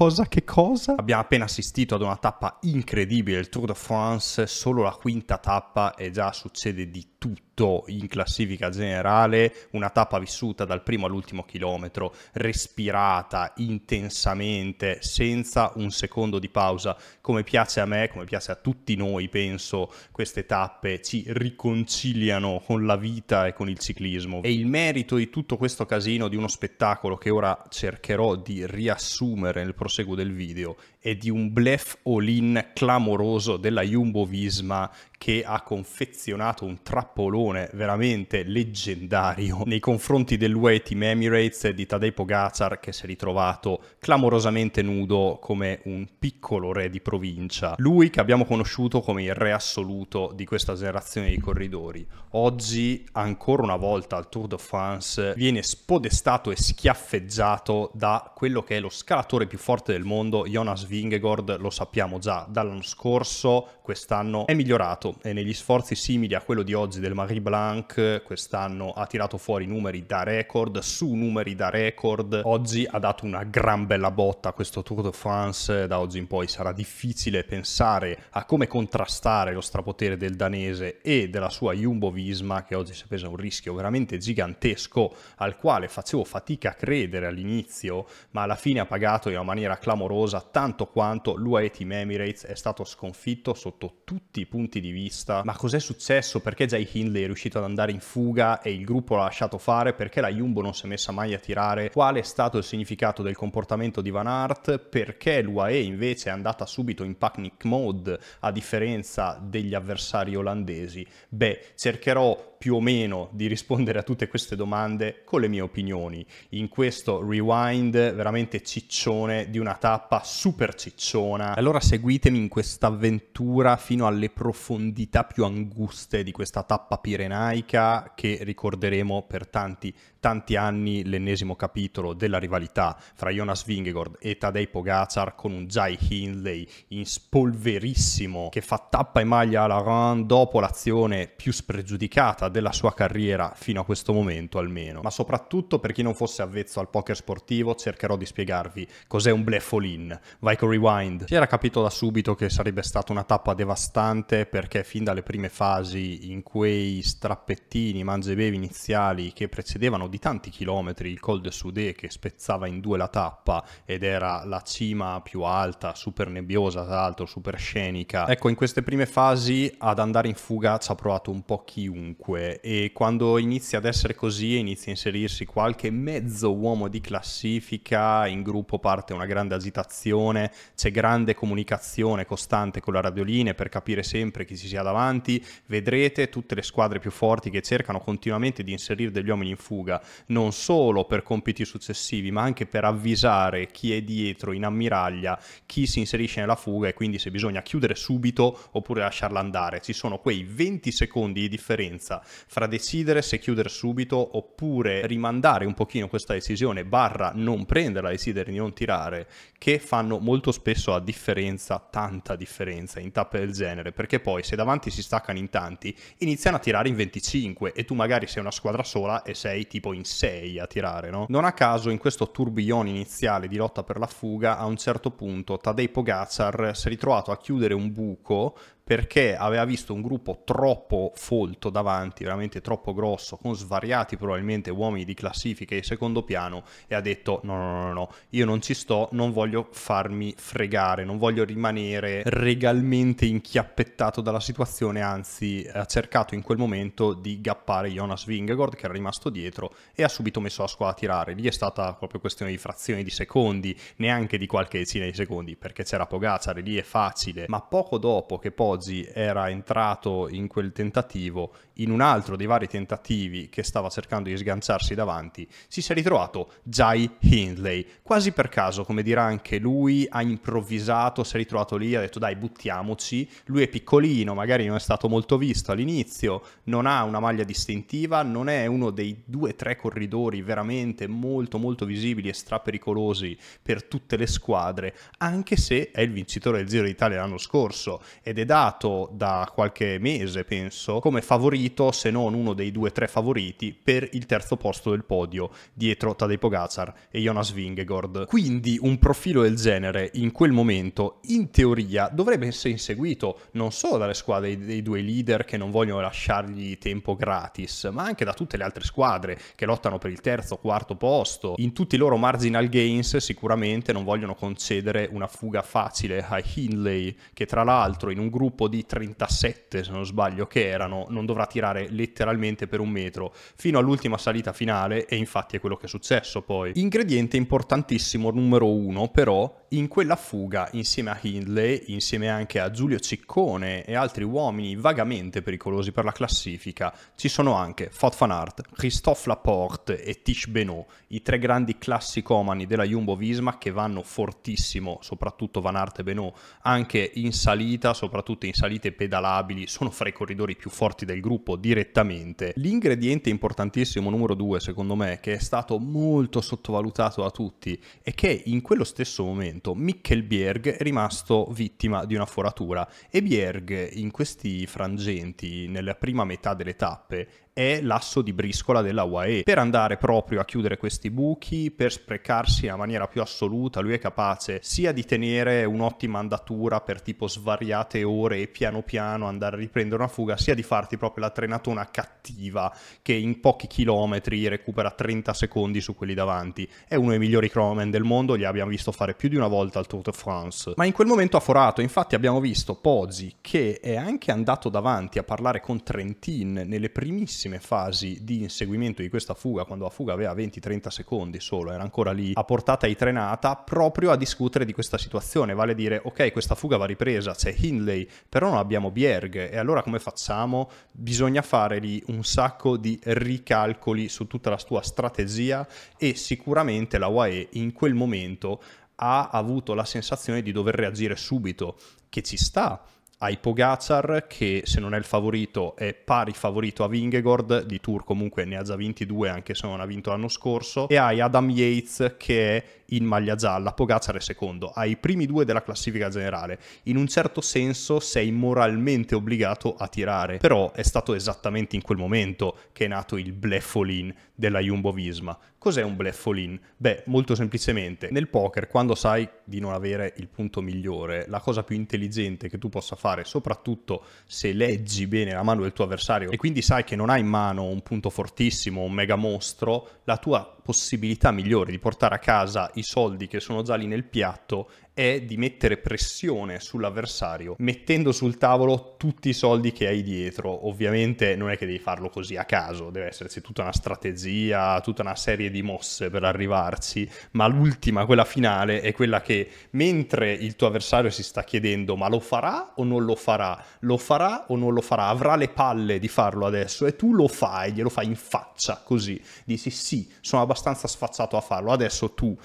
cosa che cosa? Abbiamo appena assistito ad una tappa incredibile, il Tour de France, solo la quinta tappa e già succede di tutto in classifica generale, una tappa vissuta dal primo all'ultimo chilometro, respirata intensamente, senza un secondo di pausa, come piace a me, come piace a tutti noi, penso, queste tappe ci riconciliano con la vita e con il ciclismo. E il merito di tutto questo casino, di uno spettacolo che ora cercherò di riassumere nel prossimo proseguo del video e di un blef all-in clamoroso della Jumbo Visma che ha confezionato un trappolone veramente leggendario nei confronti dell'UE Team Emirates e di Tadej Pogacar che si è ritrovato clamorosamente nudo come un piccolo re di provincia. Lui che abbiamo conosciuto come il re assoluto di questa generazione di corridori. Oggi ancora una volta al Tour de France viene spodestato e schiaffeggiato da quello che è lo scalatore più forte del mondo, Jonas Vingegord lo sappiamo già dall'anno scorso, quest'anno è migliorato e negli sforzi simili a quello di oggi del Marie Blanc quest'anno ha tirato fuori numeri da record su numeri da record oggi ha dato una gran bella botta a questo Tour de France da oggi in poi sarà difficile pensare a come contrastare lo strapotere del danese e della sua Jumbo Visma che oggi si è preso un rischio veramente gigantesco al quale facevo fatica a credere all'inizio ma alla fine ha pagato in una maniera clamorosa tanto quanto l'UAE Team Emirates è stato sconfitto sotto sotto tutti i punti di vista ma cos'è successo, perché Jay Hindley è riuscito ad andare in fuga e il gruppo l'ha lasciato fare, perché la Jumbo non si è messa mai a tirare, qual è stato il significato del comportamento di Van Aert, perché l'UAE invece è andata subito in panic mode a differenza degli avversari olandesi. Beh, cercherò più o meno di rispondere a tutte queste domande con le mie opinioni in questo rewind veramente ciccione di una tappa super cicciona. Allora seguitemi in questa avventura fino alle profondità più anguste di questa tappa pirenaica che ricorderemo per tanti tanti anni l'ennesimo capitolo della rivalità fra Jonas Vingegaard e Tadej Pogacar con un Jai Hindley in spolverissimo che fa tappa e maglia alla Run dopo l'azione più spregiudicata della sua carriera fino a questo momento almeno. Ma soprattutto per chi non fosse avvezzo al poker sportivo cercherò di spiegarvi cos'è un bluff all in. Vai con rewind. Si era capito da subito che sarebbe stata una tappa devastante perché fin dalle prime fasi in quei strappettini mangebevi iniziali che precedevano di tanti chilometri il col de Sudé che spezzava in due la tappa ed era la cima più alta, super nebbiosa tra l'altro, super scenica. Ecco, in queste prime fasi ad andare in fuga ci ha provato un po' chiunque comunque e quando inizia ad essere così inizia a inserirsi qualche mezzo uomo di classifica, in gruppo parte una grande agitazione, c'è grande comunicazione costante con la radioline per capire sempre chi ci sia davanti, vedrete tutte le squadre più forti che cercano continuamente di inserire degli uomini in fuga, non solo per compiti successivi ma anche per avvisare chi è dietro in ammiraglia, chi si inserisce nella fuga e quindi se bisogna chiudere subito oppure lasciarla andare, ci sono quei 20 secondi di differenza fra decidere se chiudere subito oppure rimandare un pochino questa decisione, barra non prenderla, decidere di non tirare, che fanno molto spesso la differenza, tanta differenza in tappe del genere, perché poi se davanti si staccano in tanti, iniziano a tirare in 25 e tu magari sei una squadra sola e sei tipo in 6 a tirare, no? Non a caso in questo tourbillone iniziale di lotta per la fuga, a un certo punto Tadej Pogacar si è ritrovato a chiudere un buco perché aveva visto un gruppo troppo folto davanti, veramente troppo grosso, con svariati probabilmente uomini di classifica e secondo piano e ha detto no, no, no, no, io non ci sto, non voglio farmi fregare, non voglio rimanere regalmente inchiappettato dalla situazione, anzi ha cercato in quel momento di gappare Jonas Vingegaard che era rimasto dietro e ha subito messo la squadra a tirare, lì è stata proprio questione di frazioni di secondi, neanche di qualche decina di secondi perché c'era Pogacar, lì è facile, ma poco dopo che poi Sarkozy era entrato in quel tentativo, in un altro dei vari tentativi che stava cercando di sganciarsi davanti, si è ritrovato Jai Hindley. Quasi per caso, come dirà anche lui, ha improvvisato, si è ritrovato lì, ha detto dai buttiamoci. Lui è piccolino, magari non è stato molto visto all'inizio, non ha una maglia distintiva, non è uno dei due o tre corridori veramente molto molto visibili e strapericolosi per tutte le squadre, anche se è il vincitore del Giro d'Italia l'anno scorso ed è da dichiarato da qualche mese, penso, come favorito, se non uno dei due o tre favoriti, per il terzo posto del podio, dietro Tadej Pogacar e Jonas Vingegord. Quindi un profilo del genere in quel momento, in teoria, dovrebbe essere inseguito non solo dalle squadre dei due leader che non vogliono lasciargli tempo gratis, ma anche da tutte le altre squadre che lottano per il terzo, o quarto posto. In tutti i loro marginal gains sicuramente non vogliono concedere una fuga facile a Hindley, che tra l'altro in un gruppo gruppo di 37, se non sbaglio, che erano, non dovrà tirare letteralmente per un metro fino all'ultima salita finale e infatti è quello che è successo poi. Ingrediente importantissimo numero uno però in quella fuga insieme a Hindley, insieme anche a Giulio Ciccone e altri uomini vagamente pericolosi per la classifica, ci sono anche Fat Van Aert, Christophe Laporte e Tish Benoit, i tre grandi classicomani della Jumbo Visma che vanno fortissimo, soprattutto Van Aert e Benoit, anche in salita, soprattutto tutte in salite pedalabili, sono fra i corridori più forti del gruppo direttamente. L'ingrediente importantissimo numero due, secondo me, che è stato molto sottovalutato da tutti, è che in quello stesso momento Mickelbjerg è rimasto vittima di una foratura e Bjerg in questi frangenti, nella prima metà delle tappe, è l'asso di briscola della UAE. Per andare proprio a chiudere questi buchi, per sprecarsi in maniera più assoluta, lui è capace sia di tenere un'ottima andatura per tipo svariate ore e piano piano andare a riprendere una fuga, sia di farti proprio la trenatona cattiva che in pochi chilometri recupera 30 secondi su quelli davanti. È uno dei migliori cronoman del mondo, li abbiamo visto fare più di una volta al Tour de France. Ma in quel momento ha forato, infatti abbiamo visto Pozzi che è anche andato davanti a parlare con Trentin nelle primissime lunghissime fasi di inseguimento di questa fuga, quando la fuga aveva 20-30 secondi solo, era ancora lì a portata di trenata, proprio a discutere di questa situazione, vale a dire ok questa fuga va ripresa, c'è Hindley, però non abbiamo Bjerg e allora come facciamo? Bisogna fare lì un sacco di ricalcoli su tutta la sua strategia e sicuramente la UAE in quel momento ha avuto la sensazione di dover reagire subito, che ci sta hai Pogacar che se non è il favorito è pari favorito a Vingegord, di Tour comunque ne ha già vinti due anche se non ha vinto l'anno scorso, e hai Adam Yates che è in maglia gialla, Pogacar è secondo, ai primi due della classifica generale. In un certo senso sei moralmente obbligato a tirare, però è stato esattamente in quel momento che è nato il bleffolin della Jumbo Visma. Cos'è un bleffolin? Beh, molto semplicemente, nel poker quando sai di non avere il punto migliore, la cosa più intelligente che tu possa fare, soprattutto se leggi bene la mano del tuo avversario e quindi sai che non hai in mano un punto fortissimo, un mega mostro, la tua possibilità migliore di portare a casa i soldi che sono già lì nel piatto è di mettere pressione sull'avversario, mettendo sul tavolo tutti i soldi che hai dietro. Ovviamente non è che devi farlo così a caso, deve esserci tutta una strategia, tutta una serie di mosse per arrivarci, ma l'ultima, quella finale, è quella che mentre il tuo avversario si sta chiedendo ma lo farà o non lo farà, lo farà o non lo farà, avrà le palle di farlo adesso e tu lo fai, glielo fai in faccia così, dici sì, sono abbastanza sfacciato a farlo, adesso tu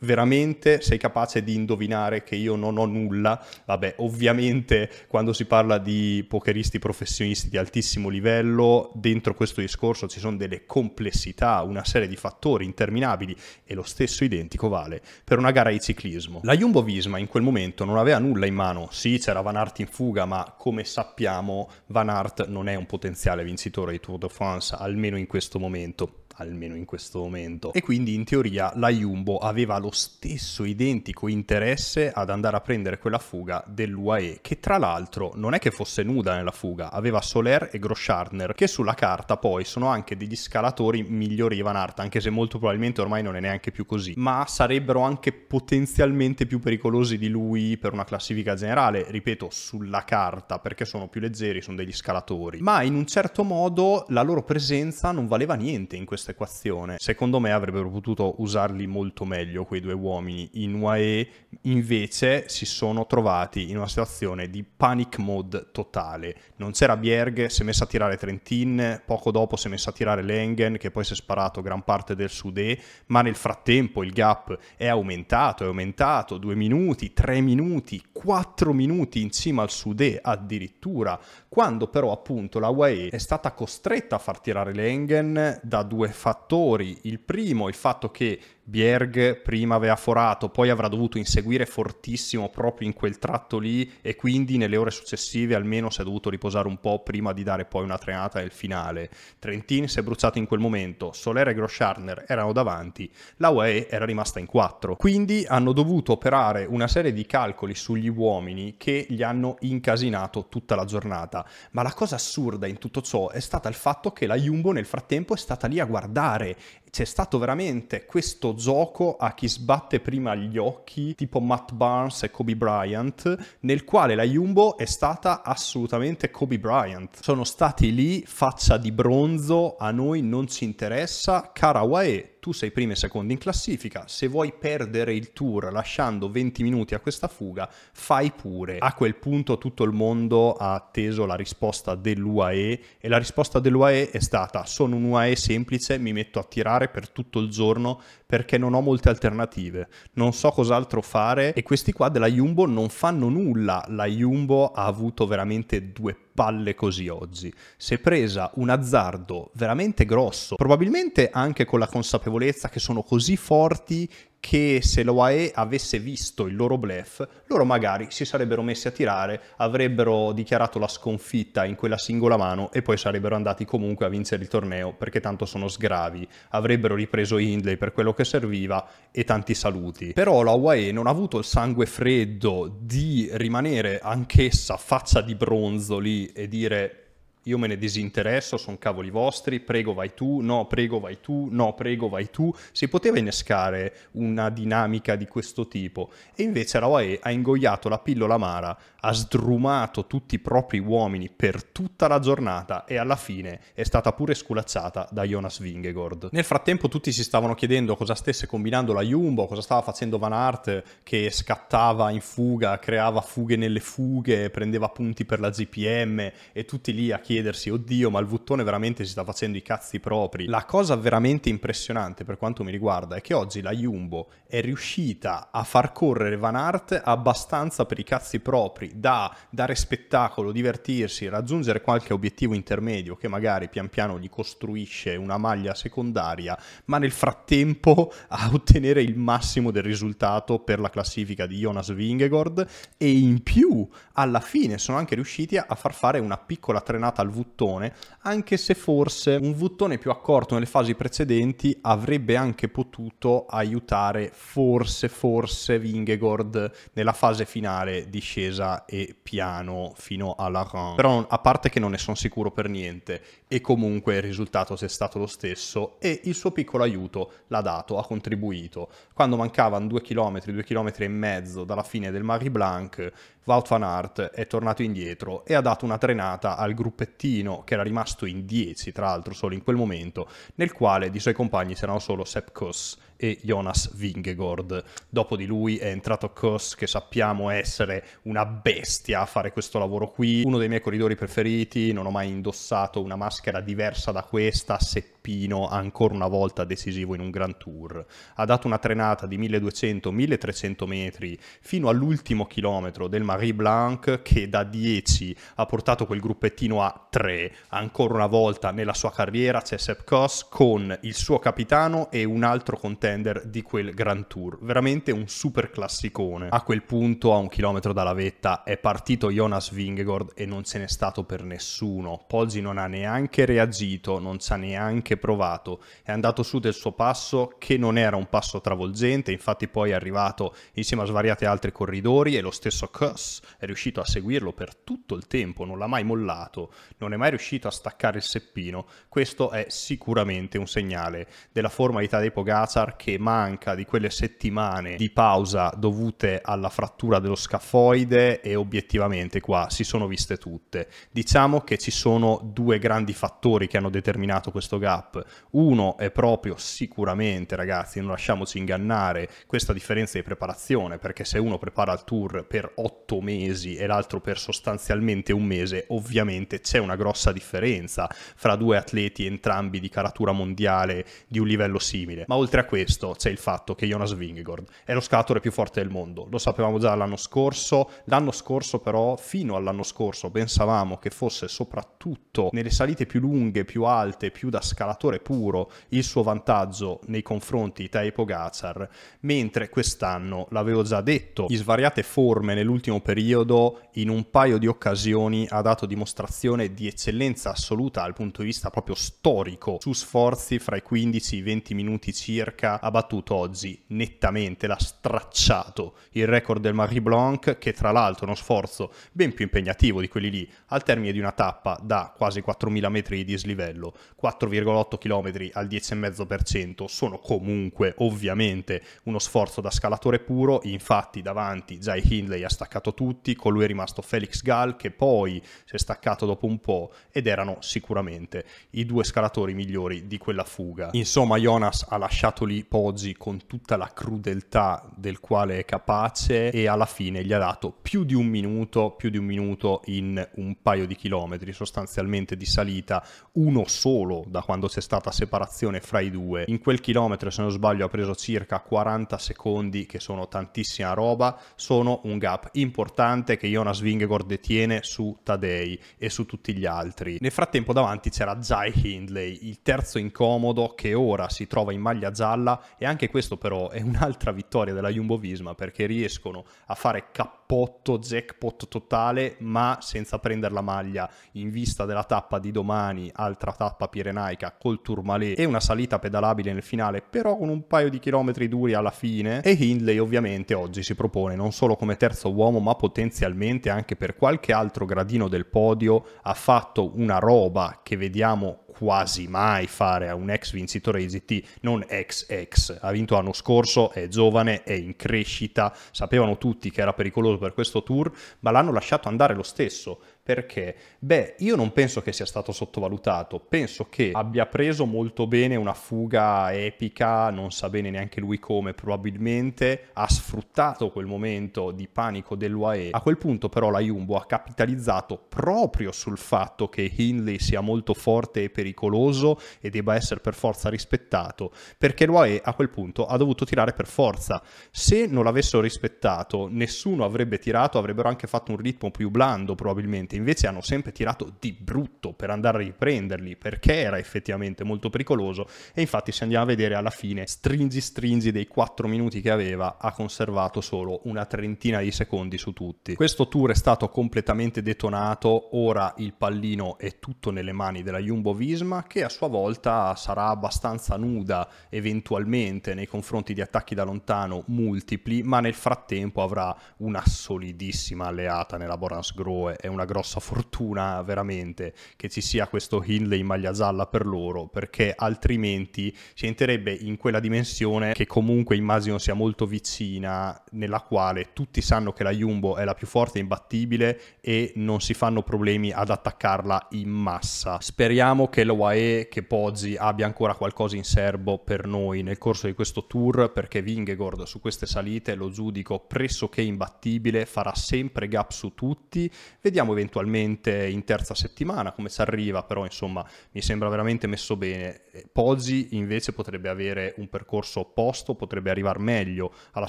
veramente sei capace di indovinare che io non ho nulla. Vabbè, ovviamente quando si parla di pokeristi professionisti di altissimo livello, dentro questo discorso ci sono delle complessità, una serie di fattori interminabili e lo stesso identico vale per una gara di ciclismo. La Jumbo Visma in quel momento non aveva nulla in mano. Sì, c'era Van Aert in fuga, ma come sappiamo Van Aert non è un potenziale vincitore di Tour de France, almeno in questo momento almeno in questo momento. E quindi in teoria la Jumbo aveva lo stesso identico interesse ad andare a prendere quella fuga dell'UAE, che tra l'altro non è che fosse nuda nella fuga, aveva Soler e Groschardner, che sulla carta poi sono anche degli scalatori migliori di Van Aert, anche se molto probabilmente ormai non è neanche più così, ma sarebbero anche potenzialmente più pericolosi di lui per una classifica generale, ripeto, sulla carta, perché sono più leggeri, sono degli scalatori, ma in un certo modo la loro presenza non valeva niente in questo questa equazione. Secondo me avrebbero potuto usarli molto meglio quei due uomini. In UAE invece si sono trovati in una situazione di panic mode totale. Non c'era Bjerg, si è messa a tirare Trentin, poco dopo si è messa a tirare Lengen che poi si è sparato gran parte del Sudè, ma nel frattempo il gap è aumentato, è aumentato, due minuti, tre minuti, quattro minuti in cima al Sudè addirittura, quando però appunto la UAE è stata costretta a far tirare Lengen da due fattori. Il primo, il fatto che Bjerg prima aveva forato, poi avrà dovuto inseguire fortissimo proprio in quel tratto lì e quindi nelle ore successive almeno si è dovuto riposare un po' prima di dare poi una trenata nel finale. Trentin si è bruciato in quel momento, Soler e Groscharner erano davanti, la UE era rimasta in quattro. Quindi hanno dovuto operare una serie di calcoli sugli uomini che gli hanno incasinato tutta la giornata. Ma la cosa assurda in tutto ciò è stata il fatto che la Jumbo nel frattempo è stata lì a guardare guardare c'è stato veramente questo gioco a chi sbatte prima gli occhi, tipo Matt Barnes e Kobe Bryant, nel quale la Jumbo è stata assolutamente Kobe Bryant. Sono stati lì, faccia di bronzo, a noi non ci interessa, cara UAE, tu sei prima e secondo in classifica, se vuoi perdere il tour lasciando 20 minuti a questa fuga, fai pure. A quel punto tutto il mondo ha atteso la risposta dell'UAE e la risposta dell'UAE è stata sono un UAE semplice, mi metto a tirare fare per tutto il giorno perché non ho molte alternative, non so cos'altro fare e questi qua della Jumbo non fanno nulla, la Jumbo ha avuto veramente due palle così oggi, si è presa un azzardo veramente grosso, probabilmente anche con la consapevolezza che sono così forti che se l'OAE avesse visto il loro blef, loro magari si sarebbero messi a tirare, avrebbero dichiarato la sconfitta in quella singola mano e poi sarebbero andati comunque a vincere il torneo perché tanto sono sgravi, avrebbero ripreso Hindley per quello che serviva e tanti saluti. Però la UAE non ha avuto il sangue freddo di rimanere anch'essa faccia di bronzo lì e dire io me ne disinteresso, sono cavoli vostri, prego vai tu, no, prego vai tu, no, prego vai tu. Si poteva innescare una dinamica di questo tipo e invece la ha ingoiato la pillola amara, ha sdrumato tutti i propri uomini per tutta la giornata e alla fine è stata pure sculacciata da Jonas Vingegord. Nel frattempo tutti si stavano chiedendo cosa stesse combinando la Jumbo, cosa stava facendo Van Aert che scattava in fuga, creava fughe nelle fughe, prendeva punti per la GPM e tutti lì a chiedere chiedersi, oddio, ma il Vuttone veramente si sta facendo i cazzi propri. La cosa veramente impressionante per quanto mi riguarda è che oggi la Jumbo è riuscita a far correre Van Aert abbastanza per i cazzi propri da dare spettacolo, divertirsi, raggiungere qualche obiettivo intermedio che magari pian piano gli costruisce una maglia secondaria, ma nel frattempo a ottenere il massimo del risultato per la classifica di Jonas Vingegaard e in più alla fine sono anche riusciti a far fare una piccola trenata al vuttone, anche se forse un vuttone più accorto nelle fasi precedenti avrebbe anche potuto aiutare forse, forse Vingegord nella fase finale discesa e piano fino alla Rhin. Però a parte che non ne sono sicuro per niente e comunque il risultato è stato lo stesso e il suo piccolo aiuto l'ha dato, ha contribuito. Quando mancavano due chilometri, due chilometri e mezzo dalla fine del Marie Blanc, Wout van Aert è tornato indietro e ha dato una trenata al gruppettino che era rimasto in 10, tra l'altro solo in quel momento, nel quale di suoi compagni c'erano solo Sepp Kuss e Jonas Vingegord. Dopo di lui è entrato Kos, che sappiamo essere una bestia a fare questo lavoro qui. Uno dei miei corridori preferiti, non ho mai indossato una maschera diversa da questa, Seppino ancora una volta decisivo in un Grand Tour. Ha dato una trenata di 1200-1300 metri fino all'ultimo chilometro del Marie Blanc che da 10 ha portato quel gruppettino a 3. Ancora una volta nella sua carriera c'è Sepp Kos con il suo capitano e un altro contento contender di quel Grand Tour. Veramente un super classicone. A quel punto, a un chilometro dalla vetta, è partito Jonas Vingegaard e non se n'è stato per nessuno. Pozzi non ha neanche reagito, non ci ha neanche provato. È andato su del suo passo, che non era un passo travolgente, infatti poi è arrivato insieme a svariati altri corridori e lo stesso Kuss è riuscito a seguirlo per tutto il tempo, non l'ha mai mollato, non è mai riuscito a staccare il seppino. Questo è sicuramente un segnale della formalità dei Pogacar che manca di quelle settimane di pausa dovute alla frattura dello scafoide e obiettivamente qua si sono viste tutte. Diciamo che ci sono due grandi fattori che hanno determinato questo gap. Uno è proprio sicuramente, ragazzi, non lasciamoci ingannare, questa differenza di preparazione, perché se uno prepara il tour per otto mesi e l'altro per sostanzialmente un mese, ovviamente c'è una grossa differenza fra due atleti entrambi di caratura mondiale di un livello simile. Ma oltre a questo questo c'è il fatto che Jonas Vingegaard è lo scalatore più forte del mondo, lo sapevamo già l'anno scorso, l'anno scorso però fino all'anno scorso pensavamo che fosse soprattutto nelle salite più lunghe, più alte, più da scalatore puro il suo vantaggio nei confronti di Taipo Pogacar, mentre quest'anno, l'avevo già detto, in svariate forme nell'ultimo periodo in un paio di occasioni ha dato dimostrazione di eccellenza assoluta dal punto di vista proprio storico su sforzi fra i 15 e i 20 minuti circa ha battuto oggi nettamente, l'ha stracciato il record del Marie Blanc, che tra l'altro è uno sforzo ben più impegnativo di quelli lì, al termine di una tappa da quasi 4.000 metri di dislivello, 4,8 km al 10,5%, sono comunque ovviamente uno sforzo da scalatore puro, infatti davanti Jai Hindley ha staccato tutti, con lui è rimasto Felix Gall che poi si è staccato dopo un po' ed erano sicuramente i due scalatori migliori di quella fuga. Insomma Jonas ha lasciato lì di Poggi con tutta la crudeltà del quale è capace e alla fine gli ha dato più di un minuto, più di un minuto in un paio di chilometri sostanzialmente di salita, uno solo da quando c'è stata separazione fra i due. In quel chilometro, se non sbaglio, ha preso circa 40 secondi, che sono tantissima roba, sono un gap importante che Jonas Vingegaard detiene su Tadei e su tutti gli altri. Nel frattempo davanti c'era Zai Hindley, il terzo incomodo che ora si trova in maglia gialla palla e anche questo però è un'altra vittoria della Jumbo Visma perché riescono a fare cappotto, jackpot totale ma senza prendere la maglia in vista della tappa di domani, altra tappa pirenaica col Tourmalet e una salita pedalabile nel finale però con un paio di chilometri duri alla fine e Hindley ovviamente oggi si propone non solo come terzo uomo ma potenzialmente anche per qualche altro gradino del podio ha fatto una roba che vediamo quasi mai fare a un ex vincitore AGT, non ex ex, ha vinto l'anno scorso, è giovane, è in crescita, sapevano tutti che era pericoloso per questo tour, ma l'hanno lasciato andare lo stesso perché? Beh, io non penso che sia stato sottovalutato, penso che abbia preso molto bene una fuga epica, non sa bene neanche lui come, probabilmente ha sfruttato quel momento di panico dell'UAE. A quel punto però la Jumbo ha capitalizzato proprio sul fatto che Hindley sia molto forte e pericoloso e debba essere per forza rispettato, perché l'UAE a quel punto ha dovuto tirare per forza. Se non l'avessero rispettato, nessuno avrebbe tirato, avrebbero anche fatto un ritmo più blando probabilmente niente, invece hanno sempre tirato di brutto per andare a riprenderli perché era effettivamente molto pericoloso e infatti se andiamo a vedere alla fine stringi stringi dei 4 minuti che aveva ha conservato solo una trentina di secondi su tutti. Questo tour è stato completamente detonato, ora il pallino è tutto nelle mani della Jumbo Visma che a sua volta sarà abbastanza nuda eventualmente nei confronti di attacchi da lontano multipli ma nel frattempo avrà una solidissima alleata nella Borans Groe è una grossa grossa fortuna veramente che ci sia questo Hindley in maglia gialla per loro, perché altrimenti si entrerebbe in quella dimensione che comunque immagino sia molto vicina, nella quale tutti sanno che la Jumbo è la più forte e imbattibile e non si fanno problemi ad attaccarla in massa. Speriamo che l'OAE, che Poggi abbia ancora qualcosa in serbo per noi nel corso di questo tour, perché Vingegord su queste salite lo giudico pressoché imbattibile, farà sempre gap su tutti. Vediamo eventualmente eventualmente in terza settimana come si arriva, però insomma mi sembra veramente messo bene. Pozzi invece potrebbe avere un percorso opposto, potrebbe arrivare meglio alla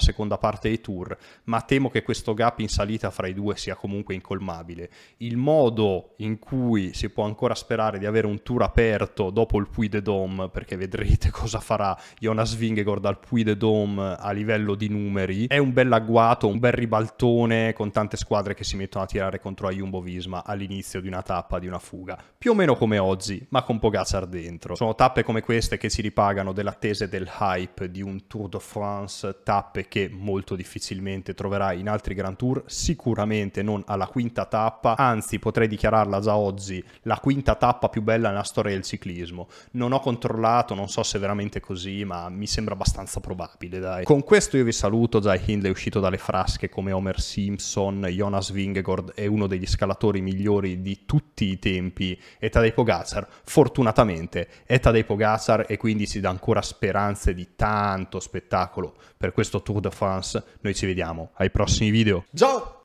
seconda parte dei tour, ma temo che questo gap in salita fra i due sia comunque incolmabile. Il modo in cui si può ancora sperare di avere un tour aperto dopo il Puy de Dôme, perché vedrete cosa farà Jonas Vingegaard dal Puy de Dôme a livello di numeri, è un bel agguato, un bel ribaltone con tante squadre che si mettono a tirare contro la Jumbo Visma all'inizio di una tappa, di una fuga, più o meno come oggi, ma con Pogacar dentro. Sono tappe come queste che si ripagano dell'attesa del hype di un Tour de France, tappe che molto difficilmente troverai in altri Grand Tour, sicuramente non alla quinta tappa, anzi potrei dichiararla già oggi la quinta tappa più bella nella storia del ciclismo. Non ho controllato, non so se è veramente così, ma mi sembra abbastanza probabile, dai. Con questo io vi saluto, Jai Hindley è uscito dalle frasche come Homer Simpson, Jonas Vingegord è uno degli scalatori giocatori migliori di tutti i tempi è Tadej Pogacar. Fortunatamente è Tadej Pogacar e quindi si dà ancora speranze di tanto spettacolo per questo Tour de France. Noi ci vediamo ai prossimi video. Ciao!